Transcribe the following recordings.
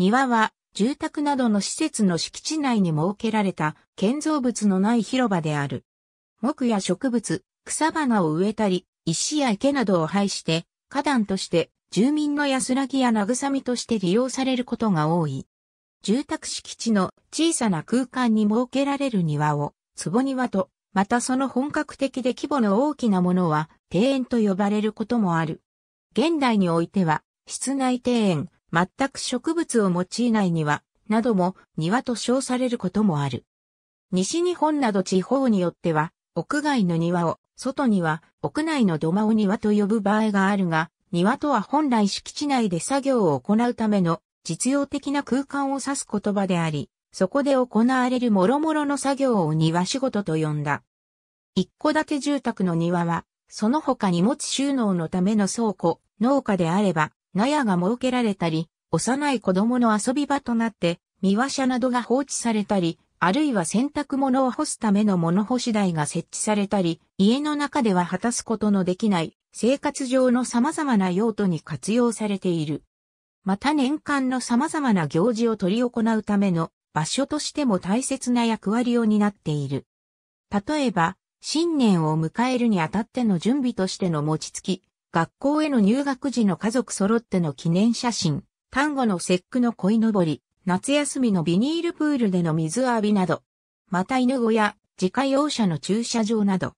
庭は住宅などの施設の敷地内に設けられた建造物のない広場である。木や植物、草花を植えたり、石や池などを配して、花壇として住民の安らぎや慰みとして利用されることが多い。住宅敷地の小さな空間に設けられる庭を、坪庭と、またその本格的で規模の大きなものは庭園と呼ばれることもある。現代においては、室内庭園、全く植物を用いない庭、なども庭と称されることもある。西日本など地方によっては、屋外の庭を、外には屋内の土間を庭と呼ぶ場合があるが、庭とは本来敷地内で作業を行うための実用的な空間を指す言葉であり、そこで行われる諸々の作業を庭仕事と呼んだ。一戸建て住宅の庭は、その他荷物収納のための倉庫、農家であれば、納屋が設けられたり、幼い子供の遊び場となって、見和車などが放置されたり、あるいは洗濯物を干すための物干し台が設置されたり、家の中では果たすことのできない生活上の様々な用途に活用されている。また年間の様々な行事を取り行うための場所としても大切な役割を担っている。例えば、新年を迎えるにあたっての準備としての餅つき、学校への入学時の家族揃っての記念写真、単語の節句の鯉のぼり、夏休みのビニールプールでの水浴びなど、また犬小屋、自家用車の駐車場など、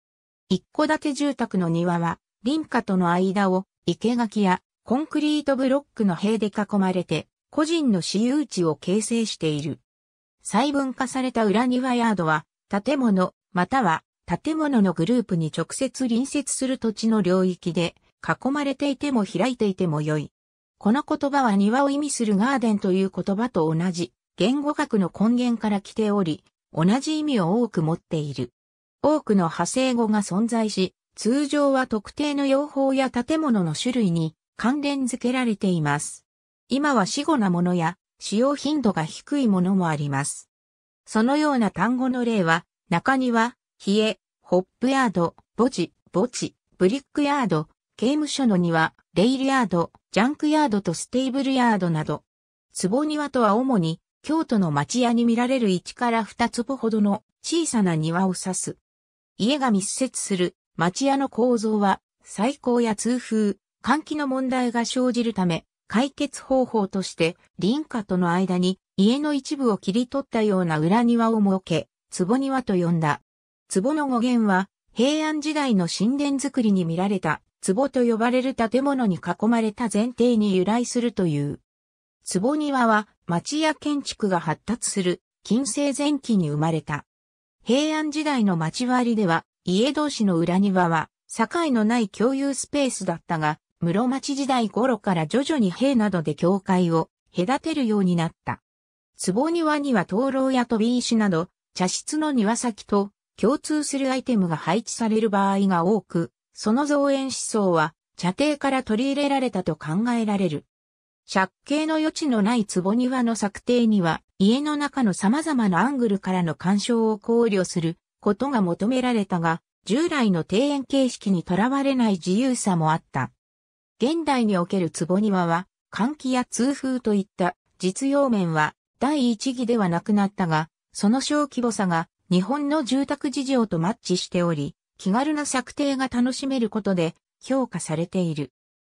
一戸建て住宅の庭は、林家との間を、生垣やコンクリートブロックの塀で囲まれて、個人の私有地を形成している。細分化された裏庭ヤードは、建物、または建物のグループに直接隣接する土地の領域で、囲まれていても開いていても良い。この言葉は庭を意味するガーデンという言葉と同じ言語学の根源から来ており、同じ意味を多く持っている。多くの派生語が存在し、通常は特定の用法や建物の種類に関連付けられています。今は死語なものや使用頻度が低いものもあります。そのような単語の例は、中庭、冷え、ホップヤード、墓地、墓地、ブリックヤード、刑務所の庭、レイルヤード、ジャンクヤードとステーブルヤードなど。壺庭とは主に、京都の町屋に見られる1から2坪ほどの小さな庭を指す。家が密接する町屋の構造は、最高や通風、換気の問題が生じるため、解決方法として林家との間に家の一部を切り取ったような裏庭を設け、壺庭と呼んだ。壺の語源は平安時代の神殿作りに見られた壺と呼ばれる建物に囲まれた前提に由来するという。壺庭は町や建築が発達する近世前期に生まれた。平安時代の町割では家同士の裏庭は境のない共有スペースだったが、室町時代頃から徐々に兵などで境界を隔てるようになった。壺庭には灯籠や飛び石など、茶室の庭先と共通するアイテムが配置される場合が多く、その造園思想は、茶庭から取り入れられたと考えられる。借景の余地のない坪庭の策定には、家の中の様々なアングルからの干渉を考慮することが求められたが、従来の庭園形式にとらわれない自由さもあった。現代における坪庭は、換気や通風といった実用面は第一義ではなくなったが、その小規模さが日本の住宅事情とマッチしており、気軽な策定が楽しめることで評価されている。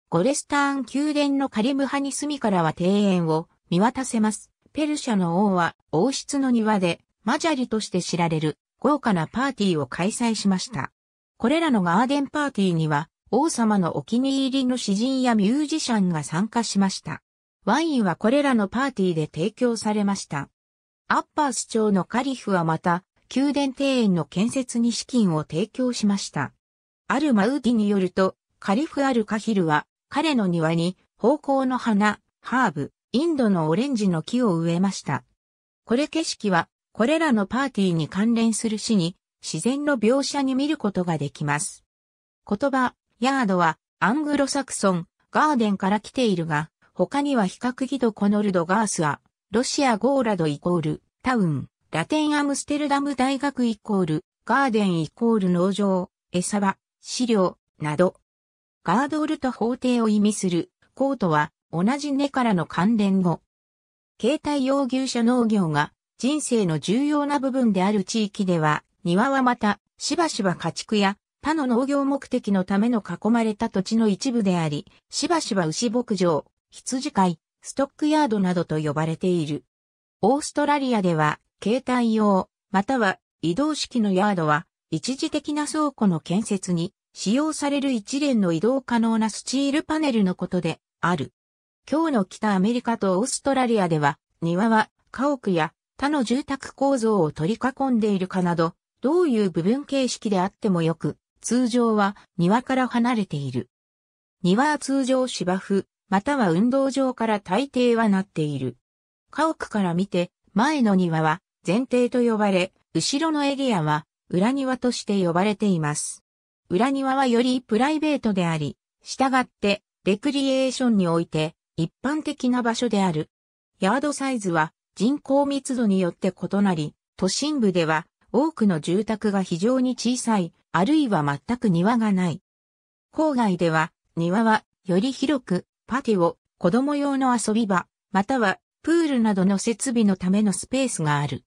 ゴレスターン宮殿のカリムハに隅からは庭園を見渡せます。ペルシャの王は王室の庭でマジャリとして知られる豪華なパーティーを開催しました。これらのガーデンパーティーには王様のお気に入りの詩人やミュージシャンが参加しました。ワインはこれらのパーティーで提供されました。アッパース朝のカリフはまた宮殿庭園の建設に資金を提供しました。アルマウディによると、カリフ・アル・カヒルは、彼の庭に、方向の花、ハーブ、インドのオレンジの木を植えました。これ景色は、これらのパーティーに関連する詩に、自然の描写に見ることができます。言葉、ヤードは、アングロサクソン、ガーデンから来ているが、他には比較義度コノルドガースア、ロシアゴーラドイコール、タウン、ラテンアムステルダム大学イコール、ガーデンイコール農場、餌場、飼料、など。ガードルと法廷を意味する、コートは、同じ根からの関連語。携帯用牛舎農業が、人生の重要な部分である地域では、庭はまた、しばしば家畜や、他の農業目的のための囲まれた土地の一部であり、しばしば牛牧場、羊飼い、ストックヤードなどと呼ばれている。オーストラリアでは携帯用、または移動式のヤードは、一時的な倉庫の建設に使用される一連の移動可能なスチールパネルのことである。今日の北アメリカとオーストラリアでは、庭は家屋や他の住宅構造を取り囲んでいるかなど、どういう部分形式であってもよく、通常は庭から離れている。庭は通常芝生、または運動場から大抵はなっている。家屋から見て、前の庭は前提と呼ばれ、後ろのエリアは裏庭として呼ばれています。裏庭はよりプライベートであり、従ってレクリエーションにおいて一般的な場所である。ヤードサイズは人口密度によって異なり、都心部では多くの住宅が非常に小さい、あるいは全く庭がない。郊外では庭はより広くパティオ、子供用の遊び場、またはプールなどの設備のためのスペースがある。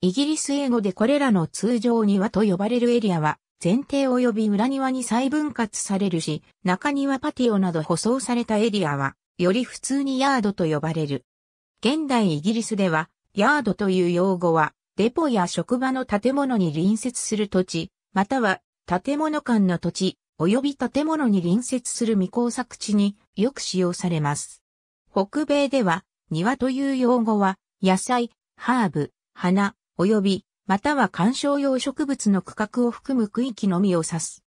イギリス英語でこれらの通常庭と呼ばれるエリアは、前提及び裏庭に再分割されるし、中庭パティオなど舗装されたエリアは、より普通にヤードと呼ばれる。現代イギリスでは、ヤードという用語は、デポや職場の建物に隣接する土地、または建物間の土地、及び建物に隣接する未工作地によく使用されます。北米では、庭という用語は、野菜、ハーブ、花、及び、または観賞用植物の区画を含む区域のみを指す。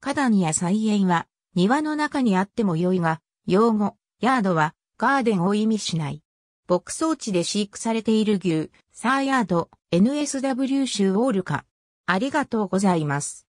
花壇や菜園は、庭の中にあっても良いが、用語、ヤードは、ガーデンを意味しない。牧草地で飼育されている牛、サーヤード、NSW 州オールカ。ありがとうございます。